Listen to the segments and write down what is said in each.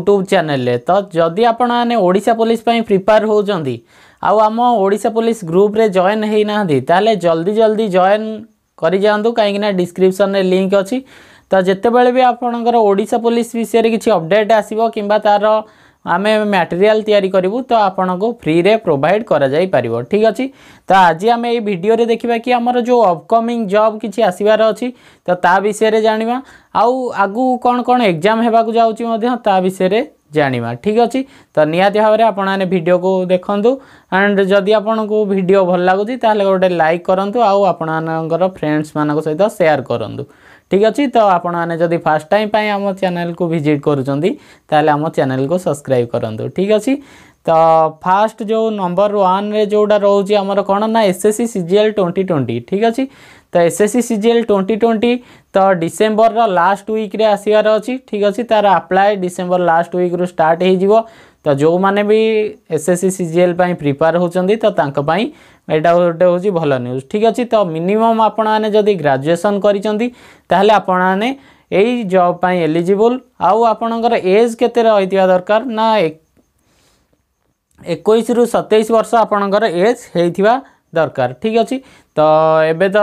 YouTube channel तो जदि आपण पुलिस प्रिपेयर होती आम ओडा पुलिस ग्रुप्रे जॉइन होना ताल जल्दी जल्दी जयन कर कहीं डिस्क्रिप्सन लिंक अच्छी तो जिते बड़े भी आपणकर पुलिस विषय किसी अपडेट आसो कि तार ଆମେ ମ୍ୟାଟେରିଆଲ୍ ତିଆରି କରିବୁ ତ ଆପଣଙ୍କୁ ଫ୍ରିରେ ପ୍ରୋଭାଇଡ଼ କରାଯାଇପାରିବ ଠିକ୍ ଅଛି ତ ଆଜି ଆମେ ଏଇ ଭିଡ଼ିଓରେ ଦେଖିବା କି ଆମର ଯେଉଁ ଅପକମିଂ ଜବ୍ କିଛି ଆସିବାର ଅଛି ତ ତା ବିଷୟରେ ଜାଣିବା ଆଉ ଆଗକୁ କ'ଣ କ'ଣ ଏକ୍ଜାମ୍ ହେବାକୁ ଯାଉଛି ମଧ୍ୟ ତା ବିଷୟରେ ଜାଣିବା ଠିକ୍ ଅଛି ତ ନିହାତି ଭାବରେ ଆପଣମାନେ ଭିଡ଼ିଓକୁ ଦେଖନ୍ତୁ ଆଣ୍ଡ ଯଦି ଆପଣଙ୍କୁ ଭିଡ଼ିଓ ଭଲ ଲାଗୁଛି ତାହେଲେ ଗୋଟେ ଲାଇକ୍ କରନ୍ତୁ ଆଉ ଆପଣମାନଙ୍କର ଫ୍ରେଣ୍ଡସ୍ମାନଙ୍କ ସହିତ ସେୟାର କରନ୍ତୁ ঠিক আছে তো আপনার যদি ফার্স্ট টাইম পাই আমার চ্যানেল কু ভিজিট করছেন তাহলে আমার চ্যানেল কু সবসক্রাইব করতু ঠিক আছে তো ফার্স্ট যে নম্বর ওয়ানে যেটা রয়েছে আমার কোণ না এসএসসি সিজিএল টোয়েন্টি টোয়েন্টি ঠিক আছে তো এসএসসি সিজিএল টোয়েন্টি টোয়েন্টি তো ডিসেম্বর লাস্ট উইক্রে আসবার অছি ঠিক আছে তার আপ্লাই ডিসেম্বর লাস্ট উইক্রু স্টার্ট হয়ে যাব তো যে এসএসসি সিজিএল প্রিপেয়ার হচ্ছেন তো তাঁর ଏଇଟା ଗୋଟେ ହେଉଛି ଭଲ ନ୍ୟୁଜ୍ ଠିକ୍ ଅଛି ତ ମିନିମମ୍ ଆପଣମାନେ ଯଦି ଗ୍ରାଜୁଏସନ୍ କରିଛନ୍ତି ତାହେଲେ ଆପଣମାନେ ଏଇ ଜବ୍ ପାଇଁ ଏଲିଜିବୁଲ୍ ଆଉ ଆପଣଙ୍କର ଏଜ୍ କେତେ ରହିଥିବା ଦରକାର ନା ଏକୋଇଶରୁ ସତେଇଶ ବର୍ଷ ଆପଣଙ୍କର ଏଜ୍ ହେଇଥିବା दरकार ठीक अच्छे तो ये तो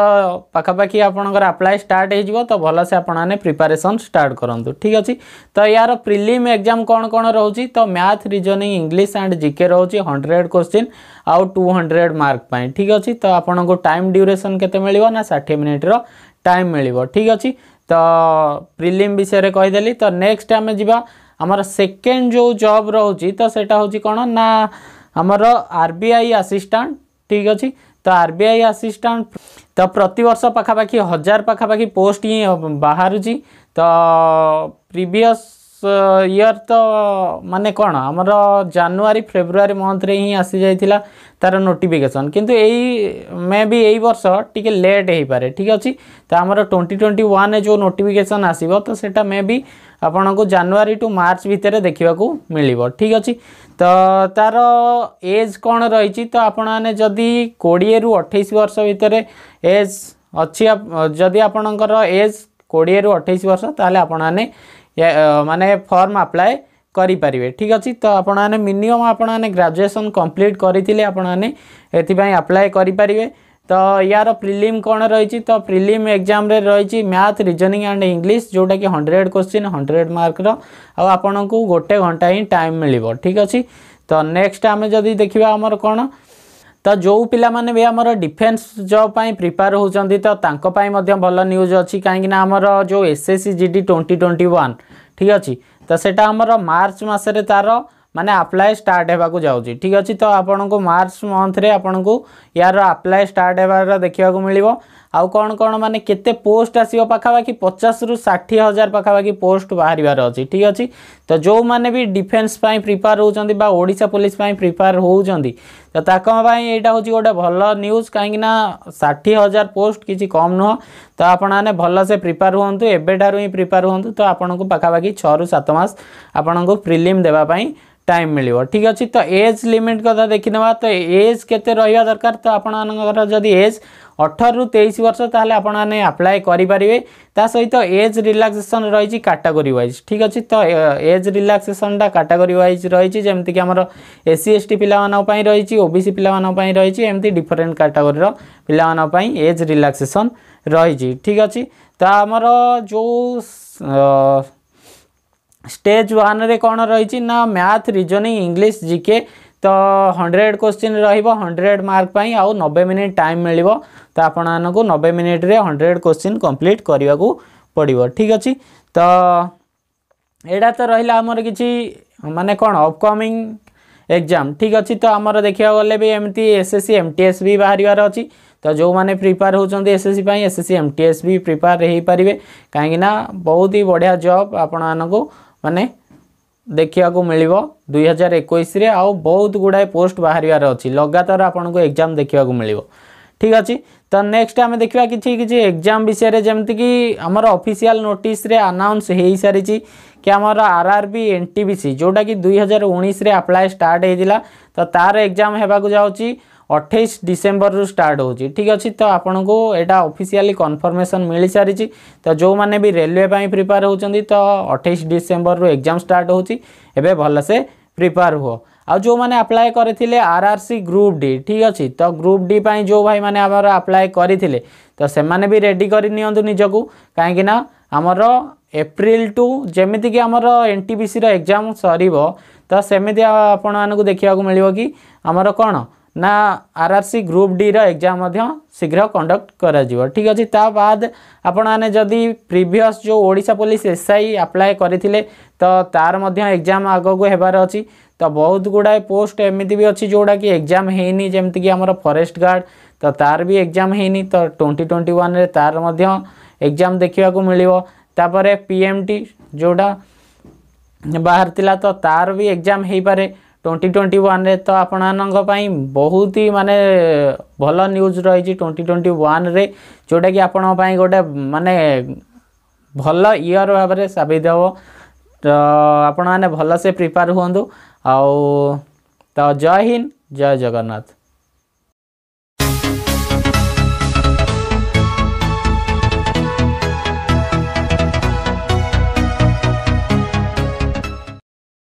पखापाखि आपणकर अप्लाई स्टार्ट हो तो भल आपने प्रिपेरेसन स्टार्ट करूँ ठीक अच्छे तो यार प्रिलिम एग्जाम कौन कौन रोच तो math reasoning English and GK रोच हंड्रेड क्वेश्चन आउ टू हंड्रेड मार्क ठीक अच्छे तो आपन टाइम ड्यूरेसन के षाठी मिनिट्र टाइम मिल ठीक अच्छे तो प्रिलिम विषय कहीदेली तो नेक्स्ट आम जा आमर सेकेंड जो जब रोच तो सैटा हो कौन ना आमर आरबीआई आसीस्टांट ଠିକ୍ ଅଛି ତ ଆର୍ ବି ଆଇ ଆସିଷ୍ଟାଣ୍ଟ ତ ପ୍ରତିବର୍ଷ ପାଖାପାଖି ହଜାର ପାଖାପାଖି ପୋଷ୍ଟ ହିଁ ବାହାରୁଛି ତ ପ୍ରିଭିଅସ୍ ଇୟର୍ ତ ମାନେ କ'ଣ ଆମର ଜାନୁଆରୀ ଫେବୃଆରୀ ମନ୍ଥରେ ହିଁ ଆସିଯାଇଥିଲା ତା'ର ନୋଟିଫିକେସନ୍ କିନ୍ତୁ ଏଇ ମେ ବି ଏଇ ବର୍ଷ ଟିକେ ଲେଟ୍ ହେଇପାରେ ଠିକ୍ ଅଛି ତ ଆମର ଟ୍ୱେଣ୍ଟି ଟ୍ୱେଣ୍ଟି ୱାନ୍ରେ ଯେଉଁ ନୋଟିଫିକେସନ୍ ଆସିବ ତ ସେଇଟା ମେ ବି ଆପଣଙ୍କୁ ଜାନୁଆରୀ ଟୁ ମାର୍ଚ୍ଚ ଭିତରେ ଦେଖିବାକୁ ମିଳିବ ଠିକ୍ ଅଛି ତ ତା'ର ଏଜ୍ କ'ଣ ରହିଛି ତ ଆପଣମାନେ ଯଦି କୋଡ଼ିଏରୁ ଅଠେଇଶ ବର୍ଷ ଭିତରେ ଏଜ୍ ଅଛି ଯଦି ଆପଣଙ୍କର ଏଜ୍ କୋଡ଼ିଏରୁ ଅଠେଇଶ ବର୍ଷ ତାହେଲେ ଆପଣମାନେ मानने फर्म आप्लाय करें ठीक अच्छे तो आप मिनिमम आपने ग्राजुएसन कम्प्लीट करते आप्लाय करें तो यार प्रिलिम कौन रही तो प्रिलिम एग्जाम रही मैथ रिजनिंग एंड इंग्लीश जोटा कि हंड्रेड क्वेश्चन हंड्रेड मार्क आपन को गोटे घंटा ही टाइम मिले ठीक अच्छे तो नेक्स्ट आम जब देखा आमर कौन ତ ଯେଉଁ ପିଲାମାନେ ବି ଆମର ଡିଫେନ୍ସ ଜବ୍ ପାଇଁ ପ୍ରିପେୟାର ହେଉଛନ୍ତି ତ ତାଙ୍କ ପାଇଁ ମଧ୍ୟ ଭଲ ନ୍ୟୁଜ୍ ଅଛି କାହିଁକିନା ଆମର ଯେଉଁ S S C G D twenty twenty one ଠିକ୍ ଅଛି ତ ସେଇଟା ଆମର ମାର୍ଚ୍ଚ ମାସରେ ତା'ର ମାନେ ଆପ୍ଲାଏ ଷ୍ଟାର୍ଟ ହେବାକୁ ଯାଉଛି ଠିକ୍ ଅଛି ତ ଆପଣଙ୍କୁ ମାର୍ଚ୍ଚ ମନ୍ଥରେ ଆପଣଙ୍କୁ ୟାର ଆପ୍ଲାଏ ଷ୍ଟାର୍ଟ ହେବାର ଦେଖିବାକୁ ମିଳିବ আউ কোণ কোণ মানে কেতে পোস্ট আসব পাখাপাখি পচাশরু ষাঠিয়ে হাজার পাখাপাখি পোস্ট বাহার অছি ঠিক আছে তো যে বি ডিফেন্স পাই প্রিপেয়ার হচ্ছেন বা ওড়শা পুলিশ পাই প্রিপেয়ার হচ্ছেন তো তাক এইটা হচ্ছে গোটে ভাল নিউজ কাইকি না ষাঠিয়ে হাজার পোস্ট কিছু কম নুহ তো আপনার ভালসে প্রিপেয়ার হুম এবেঠার হি প্রিপেয়ার হুম তো আপনার পাখাপাখি ছু সাত মাস আপনার প্রিলিম দেওয়া টাইম মিলিব ঠিক আছে তো এজ লিমিট কথা দেখি নেওয়া তো এজ কেতে রহবা দরকার তো আপনার যদি এজ ଅଠରରୁ ତେଇଶ ବର୍ଷ ତାହେଲେ ଆପଣମାନେ ଆପ୍ଲାଏ କରିପାରିବେ ତା ସହିତ ଏଜ୍ ରିଲାକ୍ସେସନ୍ ରହିଛି କାଟାଗୋରୀ ୱାଇଜ୍ ଠିକ୍ ଅଛି ତ ଏଜ୍ ରିଲାକ୍ସେସନ୍ଟା କାଟାଗୋରୀ ୱାଇଜ୍ ରହିଛି ଯେମିତିକି ଆମର ଏସ୍ ସି ଏସ୍ ଟି ପିଲାମାନଙ୍କ ପାଇଁ ରହିଛି ଓ ବି ସି ପିଲାମାନଙ୍କ ପାଇଁ ରହିଛି ଏମିତି ଡିଫରେଣ୍ଟ କାଟାଗୋରୀର ପିଲାମାନଙ୍କ ପାଇଁ ଏଜ୍ ରିଲାକ୍ସେସନ୍ ରହିଛି ଠିକ୍ ଅଛି ତ ଆମର ଯେଉଁ স্টেজ ওয়ানে কোণ রয়েছে না ম্যাথ রিজনিং ইংলিশ জিকে तो हंड्रेड क्वेश्चन रंड्रेड मार्क आउ नबे मिनिट टाइम मिल तो आपण मानक नबे मिनिट्रे हंड्रेड क्वेश्चन कम्प्लीट करने को पड़ो ठीक अच्छे तो यहाँ तो रहा आमर कि मानने कौन अबकमिंग एग्जाम ठीक अच्छे तो आमर देखा गले भी एमती S S C M T S भी बाहर अच्छी तो जो मैंने प्रिपेयर होती S S C S S C M T S भी प्रिपेयर हो पारे कहीं बहुत ही बढ़िया जब आपण मानक मानने देखा मिल दुई हजार एक बहुत गुड़ाए पोस्ट बाहर अच्छी लगातार आपको एग्जाम देखा मिल ठीक अच्छे तो नेक्स्ट आम देखा कि एग्जाम विषय में जमीक आमर अफिसील नोटिस आनाउन्स हो सारी कि आम R R B N T C जोटा कि दुई हजार उन्नीस आप्लाय स्टार्ट तो तार एग्जाम होगा जाऊँगी ଅଠେଇଶ ଡିସେମ୍ବରରୁ ଷ୍ଟାର୍ଟ ହେଉଛି ଠିକ୍ ଅଛି ତ ଆପଣଙ୍କୁ ଏଇଟା ଅଫିସିଆଲି କନଫର୍ମେସନ୍ ମିଳିସାରିଛି ତ ଯେଉଁମାନେ ବି ରେଲୱେ ପାଇଁ ପ୍ରିପେୟାର ହେଉଛନ୍ତି ତ ଅଠେଇଶ ଡିସେମ୍ବରରୁ ଏକ୍ଜାମ୍ ଷ୍ଟାର୍ଟ ହେଉଛି ଏବେ ଭଲସେ ପ୍ରିପେୟାର ହୁଅ ଆଉ ଯେଉଁମାନେ ଆପ୍ଲାଏ କରିଥିଲେ R R C group D ଠିକ୍ ଅଛି ତ ଗ୍ରୁପ୍ ଡି ପାଇଁ ଯେଉଁ ଭାଇମାନେ ଆମର ଆପ୍ଲାଏ କରିଥିଲେ ତ ସେମାନେ ବି ରେଡ଼ି କରିନିଅନ୍ତୁ ନିଜକୁ କାହିଁକିନା ଆମର ଏପ୍ରିଲ ଟୁ ଯେମିତିକି ଆମର ଏନ୍ ଟି ବି ସିର ଏକ୍ଜାମ୍ ସରିବ ତ ସେମିତି ଆପଣମାନଙ୍କୁ ଦେଖିବାକୁ ମିଳିବ କି ଆମର କ'ଣ ना आरआरसी ग्रुप डी एग्जाम शीघ्र कंडक्ट कर ठीक अच्छे ता बाद आपने जदि प्रीवियस जो ओडा पुलिस एस आई आप्लाय करते तो तार एग्जाम आग को हेबार अच्छी तो बहुत गुड़ाए पोस्ट एमती भी अच्छी जोड़ा कि एग्जाम होनी जमीक आम फरेस्ट गार्ड तो तार भी एग्जाम होनी तो ट्वेंटी ट्वेंटी वन तार एग्जाम देखा मिलपर पी एम टी जोटा बाहर तो तार भी एग्जाम हो पाए ଟ୍ୱେଣ୍ଟି ଟ୍ୱେଣ୍ଟି ୱାନ୍ରେ ତ ଆପଣମାନଙ୍କ ପାଇଁ ବହୁତ ହି ମାନେ ଭଲ ନ୍ୟୁଜ୍ ରହିଛି ଟ୍ୱେଣ୍ଟି ଟ୍ୱେଣ୍ଟି ୱାନ୍ରେ ଯେଉଁଟାକି ଆପଣଙ୍କ ପାଇଁ ଗୋଟେ ମାନେ ଭଲ ଇୟର୍ ଭାବରେ ସାବିତ ହେବ ତ ଆପଣମାନେ ଭଲସେ ପ୍ରିପେୟାର୍ ହୁଅନ୍ତୁ ଆଉ ତ ଜୟ ହିନ୍ଦ ଜୟ ଜଗନ୍ନାଥ